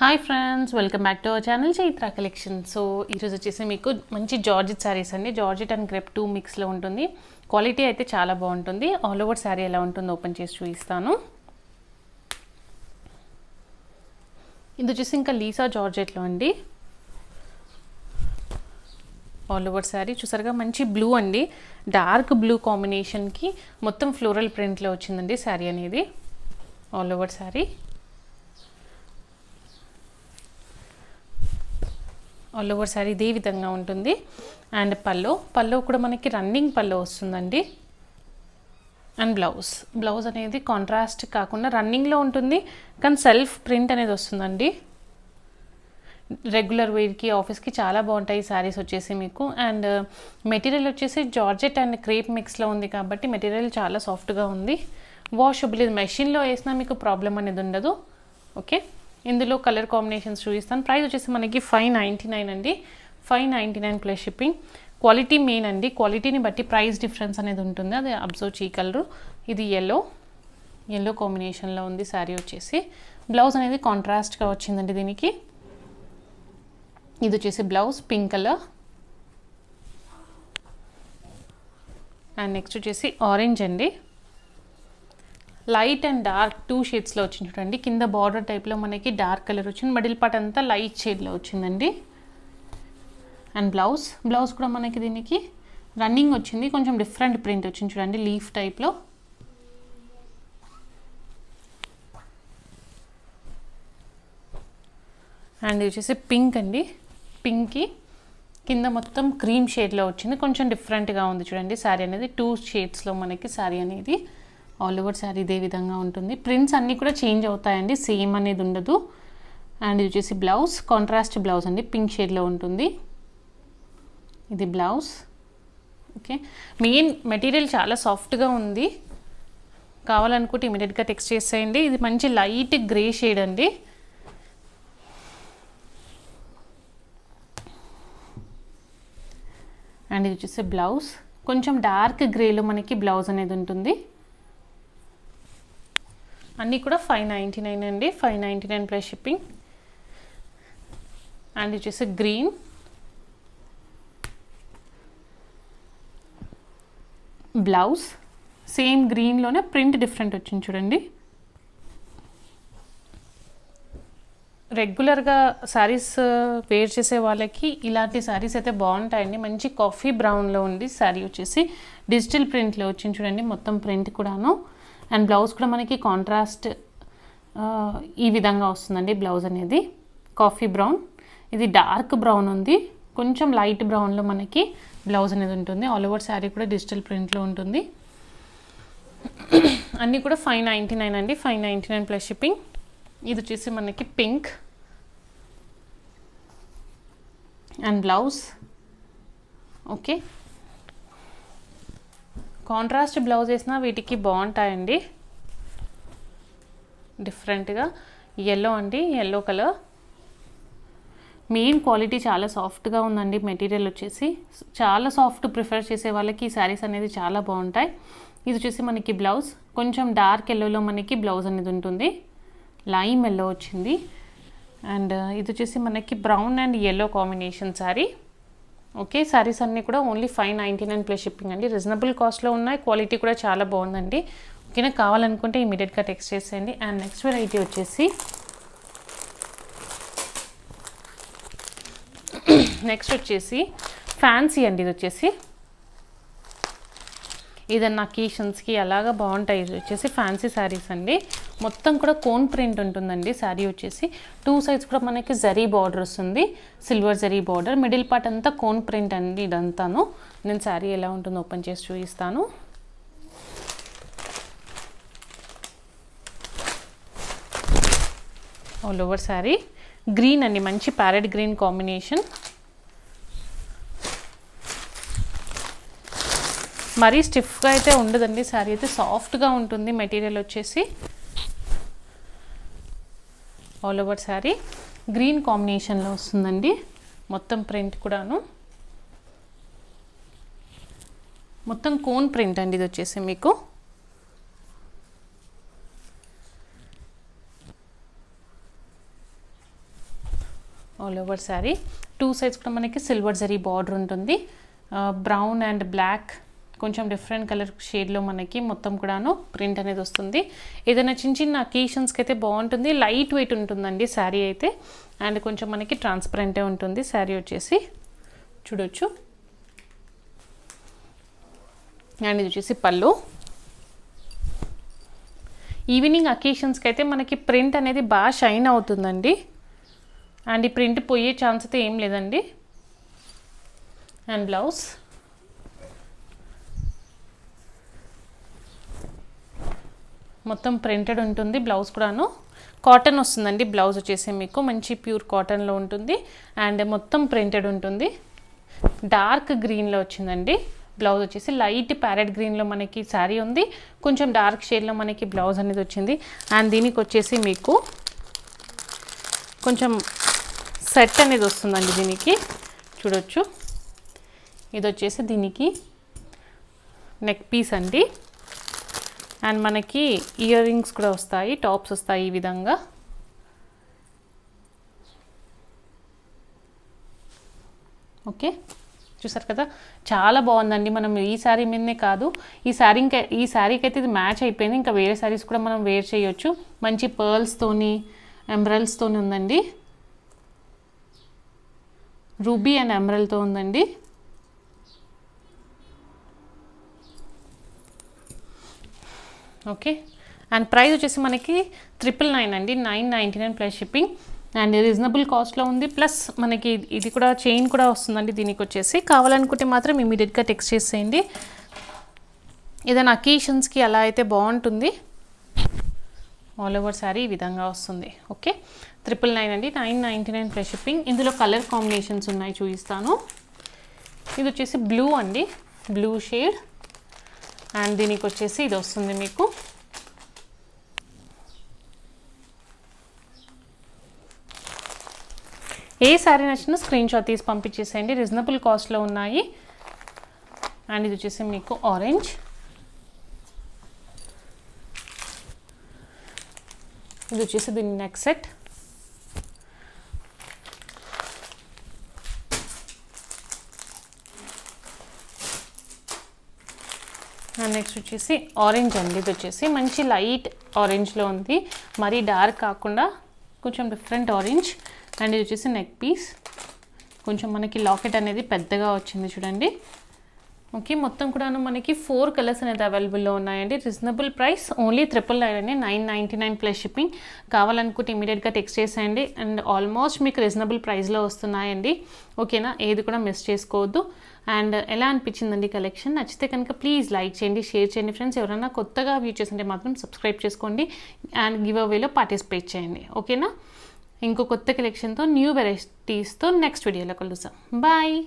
hi friends welcome back to our channel Chaitra collection so ఈరోజు వచ్చేసి మీకు మంచి జార్జెట్ శారీస్ అండి జార్జెట్ అండ్ గ్రెప్ టూ మిక్స్లో ఉంటుంది క్వాలిటీ అయితే చాలా బాగుంటుంది ఆల్ ఓవర్ శారీ ఎలా ఉంటుందో ఓపెన్ చేసి చూపిస్తాను ఇది వచ్చేసి ఇంకా లీసా జార్జెట్లో అండి ఆల్ ఓవర్ శారీ చూసారుగా మంచి బ్లూ అండి డార్క్ బ్లూ కాంబినేషన్కి మొత్తం ఫ్లోరల్ ప్రింట్లో వచ్చిందండి శారీ అనేది all over sari all over sari ఇదే విధంగా ఉంటుంది అండ్ పల్లో పల్లో కూడా మనకి రన్నింగ్ పల్లో వస్తుందండి అండ్ బ్లౌజ్ బ్లౌజ్ అనేది కాంట్రాస్ట్ కాకుండా రన్నింగ్లో ఉంటుంది కానీ సెల్ఫ్ ప్రింట్ అనేది వస్తుందండి రెగ్యులర్ వేర్కి ఆఫీస్కి చాలా బాగుంటాయి శారీస్ వచ్చేసి మీకు అండ్ మెటీరియల్ uh, వచ్చేసి జార్జెట్ అండ్ క్రేప్ మిక్స్లో ఉంది కాబట్టి మెటీరియల్ చాలా సాఫ్ట్గా ఉంది వాషబుల్ ఇది మెషిన్లో వేసినా మీకు ప్రాబ్లం అనేది ఉండదు ఓకే ఇందులో కలర్ కాంబినేషన్స్ చూపిస్తాను ప్రైస్ వచ్చేసి మనకి ఫైవ్ నైంటీ నైన్ అండి five ninety nine plus shipping quality main అండి క్వాలిటీని బట్టి ప్రైస్ డిఫరెన్స్ అనేది ఉంటుంది అది అబ్జర్వ్ కలరు ఇది ఎల్లో ఎల్లో కాంబినేషన్లో ఉంది శారీ వచ్చేసి బ్లౌజ్ అనేది కాంట్రాస్ట్గా వచ్చిందండి దీనికి ఇది వచ్చేసి blouse pink colour and next వచ్చేసి ఆరెంజ్ అండి లైట్ అండ్ డార్క్ టూ షేడ్స్లో వచ్చింది చూడండి కింద బార్డర్ టైప్లో మనకి డార్క్ కలర్ వచ్చింది మిడిల్ పార్ట్ అంతా లైట్ షేడ్లో వచ్చిందండి అండ్ బ్లౌజ్ బ్లౌజ్ కూడా మనకి దీనికి రన్నింగ్ వచ్చింది కొంచెం డిఫరెంట్ ప్రింట్ వచ్చింది చూడండి లీఫ్ టైప్లో అండ్ వచ్చేసి పింక్ అండి పింక్కి కింద మొత్తం క్రీమ్ షేడ్లో వచ్చింది కొంచెం డిఫరెంట్గా ఉంది చూడండి శారీ అనేది టూ షేడ్స్లో మనకి శారీ అనేది ఆల్ ఓవర్ శారీ ఇదే విధంగా ఉంటుంది ప్రింట్స్ అన్నీ కూడా చేంజ్ అవుతాయండి సేమ్ అనేది ఉండదు అండ్ ఇది వచ్చేసి బ్లౌజ్ కాంట్రాస్ట్ బ్లౌజ్ అండి పింక్ షేడ్లో ఉంటుంది ఇది బ్లౌజ్ ఓకే మెయిన్ మెటీరియల్ చాలా సాఫ్ట్గా ఉంది కావాలనుకుంటే ఇమీడియట్గా టెక్స్ట్ చేసేయండి ఇది మంచి లైట్ గ్రే షేడ్ అండి అండ్ ఇది వచ్చేసి బ్లౌజ్ కొంచెం డార్క్ గ్రేలో మనకి బ్లౌజ్ అనేది ఉంటుంది అన్నీ కూడా ఫైవ్ నైంటీ నైన్ అండి five ninety nine plus shipping and వచ్చేసి గ్రీన్ బ్లౌజ్ సేమ్ గ్రీన్లోనే ప్రింట్ డిఫరెంట్ వచ్చింది చూడండి రెగ్యులర్గా శారీస్ వేర్ చేసే వాళ్ళకి ఇలాంటి శారీస్ అయితే బాగుంటాయండి మంచి కాఫీ బ్రౌన్లో ఉంది శారీ వచ్చేసి డిజిటల్ ప్రింట్లో వచ్చింది చూడండి మొత్తం ప్రింట్ కూడాను అండ్ బ్లౌజ్ కూడా మనకి కాంట్రాస్ట్ ఈ విధంగా వస్తుందండి బ్లౌజ్ అనేది కాఫీ బ్రౌన్ ఇది డార్క్ బ్రౌన్ ఉంది కొంచెం లైట్ బ్రౌన్లో మనకి బ్లౌజ్ అనేది ఉంటుంది ఆల్ ఓవర్ శారీ కూడా డిజిటల్ ప్రింట్లో ఉంటుంది అన్నీ కూడా ఫైవ్ నైంటీ నైన్ అండి five ninety nine plus shipping ఇది వచ్చేసి మనకి pink and blouse okay contrast blouse వేసినా వీటికి బాగుంటాయండి డిఫరెంట్గా ఎల్లో అండి ఎల్లో కలర్ మెయిన్ క్వాలిటీ చాలా సాఫ్ట్గా ఉందండి మెటీరియల్ వచ్చేసి చాలా సాఫ్ట్ ప్రిఫర్ చేసే వాళ్ళకి ఈ శారీస్ అనేది చాలా బాగుంటాయి ఇది వచ్చేసి మనకి బ్లౌజ్ కొంచెం డార్క్ ఎల్లోలో మనకి బ్లౌజ్ అనేది ఉంటుంది లైమ్ ఎల్లో వచ్చింది అండ్ ఇది వచ్చేసి మనకి brown and yellow combination sari okay saris అన్నీ కూడా only five ninety nine plus shipping అండి రీజనబుల్ కాస్ట్లో ఉన్నాయి క్వాలిటీ కూడా చాలా బాగుందండి ఓకేనా కావాలనుకుంటే ఇమీడియట్గా టెక్స్ట్ చేసేయండి అండ్ నెక్స్ట్ వెరైటీ వచ్చేసి నెక్స్ట్ వచ్చేసి ఫ్యాన్సీ అండి ఇది వచ్చేసి ఇదన్న అకేషన్స్కి అలాగా బాగుంటాయి ఇది వచ్చేసి ఫ్యాన్సీ శారీస్ అండి మొత్తం కూడా కోన్ ప్రింట్ ఉంటుందండి శారీ వచ్చేసి టూ సైడ్స్ కూడా మనకి జరీ బార్డర్ వస్తుంది silver zari border middle part అంతా కోన్ ప్రింట్ అండి ఇదంతాను నేను శారీ ఎలా ఉంటుందో ఓపెన్ చేసి చూపిస్తాను ఆల్ ఓవర్ శారీ గ్రీన్ అండి మంచి ప్యారెట్ గ్రీన్ కాంబినేషన్ మరీ స్టిఫ్గా అయితే ఉండదండి శారీ అయితే సాఫ్ట్గా ఉంటుంది మెటీరియల్ వచ్చేసి ఆల్ ఓవర్ శారీ గ్రీన్ కాంబినేషన్లో వస్తుందండి మొత్తం ప్రింట్ కూడాను మొత్తం కోన్ ప్రింట్ అండి ఇది వచ్చేసి మీకు all over sari two sides కూడా మనకి సిల్వర్ జరీ బార్డర్ ఉంటుంది బ్రౌన్ అండ్ బ్లాక్ కొంచెం డిఫరెంట్ కలర్ షేడ్లో మనకి మొత్తం కూడాను ప్రింట్ అనేది వస్తుంది ఏదైనా చిన్న చిన్న అకేషన్స్కి అయితే బాగుంటుంది లైట్ వెయిట్ ఉంటుందండి శారీ అయితే అండ్ కొంచెం మనకి ట్రాన్స్పరెంటే ఉంటుంది శారీ వచ్చేసి చూడొచ్చు అండ్ ఇది వచ్చేసి పళ్ళు ఈవినింగ్ అకేషన్స్కి అయితే మనకి ప్రింట్ అనేది బాగా షైన్ అవుతుందండి అండ్ ఈ ప్రింట్ పోయే ఛాన్స్ అయితే ఏం లేదండి అండ్ బ్లౌజ్ మొత్తం ప్రింటెడ్ ఉంటుంది బ్లౌజ్ కూడాను కాటన్ వస్తుందండి బ్లౌజ్ వచ్చేసి మీకు మంచి ప్యూర్ కాటన్లో ఉంటుంది అండ్ మొత్తం ప్రింటెడ్ ఉంటుంది డార్క్ గ్రీన్లో వచ్చిందండి బ్లౌజ్ వచ్చేసి లైట్ ప్యారెట్ గ్రీన్లో మనకి శారీ ఉంది కొంచెం డార్క్ షేడ్లో మనకి బ్లౌజ్ అనేది వచ్చింది అండ్ దీనికి వచ్చేసి మీకు కొంచెం సెట్ అనేది వస్తుందండి దీనికి చూడొచ్చు ఇది వచ్చేసి దీనికి నెక్ పీస్ అండి అండ్ మనకి ఇయర్ రింగ్స్ కూడా వస్తాయి టాప్స్ వస్తాయి ఈ విధంగా ఓకే చూసారు కదా చాలా బాగుందండి మనం ఈ శారీ మీదనే కాదు ఈ శారీ ఇంకా ఈ శారీకి అయితే ఇది మ్యాచ్ అయిపోయింది ఇంకా వేరే శారీస్ కూడా మనం వేర్ చేయొచ్చు మంచి పర్ల్స్తోని ఎమరల్స్తోని ఉందండి రూబీ అండ్ ఎమరల్తో ఉందండి ఓకే అండ్ ప్రైస్ వచ్చేసి మనకి ట్రిపుల్ నైన్ అండి nine ninety nine plus shipping and reasonable కాస్ట్లో ఉంది ప్లస్ మనకి ఇది కూడా చైన్ కూడా వస్తుందండి దీనికి వచ్చేసి కావాలనుకుంటే మాత్రం ఇమీడియట్గా టెక్స్ట్ చేసేయండి ఏదైనా అకేషన్స్కి అలా అయితే బాగుంటుంది ఆల్ ఓవర్ సారీ ఈ విధంగా వస్తుంది ఓకే ట్రిపుల్ నైన్ అండి nine ninety nine plus shipping ఇందులో కలర్ కాంబినేషన్స్ ఉన్నాయి చూపిస్తాను ఇది వచ్చేసి బ్లూ అండి బ్లూ షేడ్ అండ్ దీనికి వచ్చేసి ఇది వస్తుంది మీకు ఏ శారీ నచ్చిన స్క్రీన్ షాట్ తీసి పంపించేసేయండి రీజనబుల్ కాస్ట్లో ఉన్నాయి అండ్ ఇది వచ్చేసి మీకు ఆరెంజ్ ఇది వచ్చేసి దీని నెక్స్ట్ సెట్ అండ్ నెక్స్ట్ వచ్చేసి ఆరెంజ్ అండి ఇది వచ్చేసి మంచి లైట్ ఆరెంజ్లో ఉంది మరీ డార్క్ కాకుండా కొంచెం డిఫరెంట్ ఆరెంజ్ అండ్ ఇది వచ్చేసి నెక్ పీస్ కొంచెం మనకి లాకెట్ అనేది పెద్దగా వచ్చింది చూడండి ఓకే మొత్తం కూడాను మనకి ఫోర్ కలర్స్ అనేది అవైలబుల్లో ఉన్నాయండి reasonable price only triple nine అండి nine ninety nine plus shipping కావాలనుకుంటే ఇమీడియట్గా టెక్స్ట్ చేసేయండి అండ్ ఆల్మోస్ట్ మీకు రీజనబుల్ ప్రైస్లో వస్తున్నాయండి ఓకేనా ఏది కూడా మిస్ చేసుకోవద్దు అండ్ ఎలా అనిపించిందండి కలెక్షన్ నచ్చితే కనుక ప్లీజ్ లైక్ చేయండి షేర్ చేయండి ఫ్రెండ్స్ ఎవరైనా కొత్తగా వ్యూ ఉంటే మాత్రం సబ్స్క్రైబ్ చేసుకోండి అండ్ గివ్ అవేలో పార్టిసిపేట్ చేయండి ఓకేనా ఇంకో కొత్త కలెక్షన్తో న్యూ వెరైటీస్తో నెక్స్ట్ వీడియోలో కలుద్దాం బాయ్